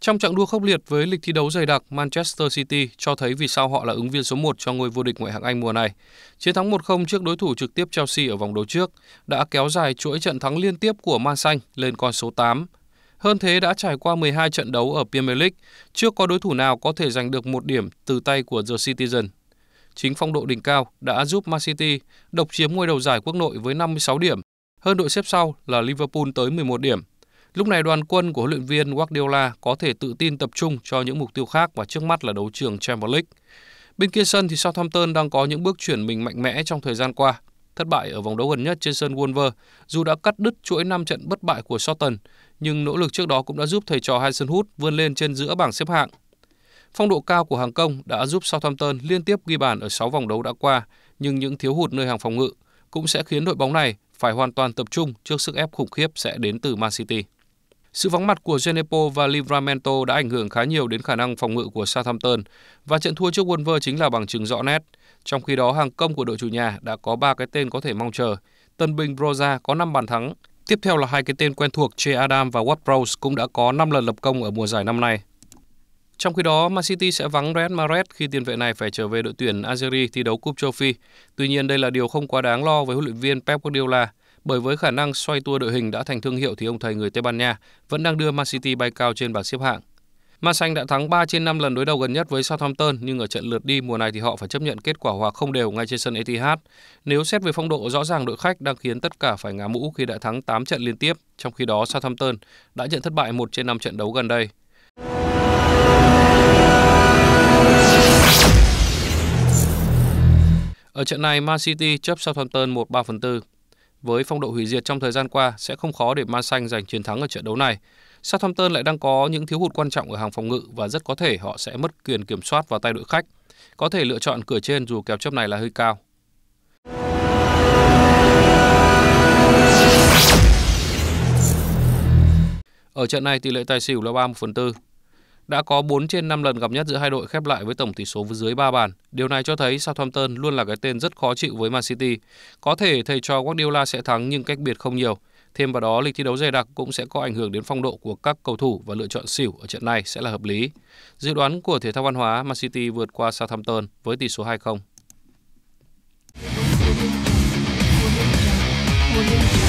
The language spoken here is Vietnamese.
Trong trận đua khốc liệt với lịch thi đấu dày đặc, Manchester City cho thấy vì sao họ là ứng viên số 1 cho ngôi vô địch ngoại hạng Anh mùa này. Chiến thắng 1-0 trước đối thủ trực tiếp Chelsea ở vòng đấu trước đã kéo dài chuỗi trận thắng liên tiếp của Man Xanh lên con số 8. Hơn thế đã trải qua 12 trận đấu ở Premier League, chưa có đối thủ nào có thể giành được một điểm từ tay của The Citizen. Chính phong độ đỉnh cao đã giúp Man City độc chiếm ngôi đầu giải quốc nội với 56 điểm hơn đội xếp sau là Liverpool tới 11 điểm. Lúc này đoàn quân của huấn luyện viên Guardiola có thể tự tin tập trung cho những mục tiêu khác và trước mắt là đấu trường Champions League. Bên kia sân thì Southampton đang có những bước chuyển mình mạnh mẽ trong thời gian qua. Thất bại ở vòng đấu gần nhất trên sân Wolver, dù đã cắt đứt chuỗi 5 trận bất bại của Southampton, nhưng nỗ lực trước đó cũng đã giúp thầy trò Hanson hút vươn lên trên giữa bảng xếp hạng. Phong độ cao của hàng công đã giúp Southampton liên tiếp ghi bàn ở 6 vòng đấu đã qua, nhưng những thiếu hụt nơi hàng phòng ngự cũng sẽ khiến đội bóng này phải hoàn toàn tập trung trước sức ép khủng khiếp sẽ đến từ Man City. Sự vắng mặt của Genepo và Livramento đã ảnh hưởng khá nhiều đến khả năng phòng ngự của Southampton và trận thua trước Wolves chính là bằng chứng rõ nét. Trong khi đó, hàng công của đội chủ nhà đã có 3 cái tên có thể mong chờ. Tân binh Broza có 5 bàn thắng. Tiếp theo là hai cái tên quen thuộc Che Adam và Ward Prowse cũng đã có 5 lần lập công ở mùa giải năm nay. Trong khi đó, Man City sẽ vắng Riyad Mahrez khi tiền vệ này phải trở về đội tuyển Algeria thi đấu Cúp Châu Phi. Tuy nhiên, đây là điều không quá đáng lo với huấn luyện viên Pep Guardiola, bởi với khả năng xoay tua đội hình đã thành thương hiệu thì ông thầy người Tây Ban Nha vẫn đang đưa Man City bay cao trên bảng xếp hạng. Man Xanh đã thắng 3 trên 5 lần đối đầu gần nhất với Southampton, nhưng ở trận lượt đi mùa này thì họ phải chấp nhận kết quả hòa không đều ngay trên sân Etihad. Nếu xét về phong độ, rõ ràng đội khách đang khiến tất cả phải ngã mũ khi đã thắng 8 trận liên tiếp, trong khi đó Southampton đã nhận thất bại 1 trên 5 trận đấu gần đây. Ở trận này, Man City chấp Southampton 1-3 phần 4. Với phong độ hủy diệt trong thời gian qua, sẽ không khó để Man Xanh giành chiến thắng ở trận đấu này. Southampton lại đang có những thiếu hụt quan trọng ở hàng phòng ngự và rất có thể họ sẽ mất quyền kiểm soát vào tay đội khách. Có thể lựa chọn cửa trên dù kèo chấp này là hơi cao. Ở trận này tỷ lệ tài xỉu là 31 phần 4. Đã có 4 trên 5 lần gặp nhất giữa hai đội khép lại với tổng tỷ số dưới 3 bàn. Điều này cho thấy Southampton luôn là cái tên rất khó chịu với Man City. Có thể thầy trò Guardiola sẽ thắng nhưng cách biệt không nhiều. Thêm vào đó, lịch thi đấu dày đặc cũng sẽ có ảnh hưởng đến phong độ của các cầu thủ và lựa chọn xỉu ở trận này sẽ là hợp lý. Dự đoán của thể thao văn hóa, Man City vượt qua Southampton với tỷ số 2-0.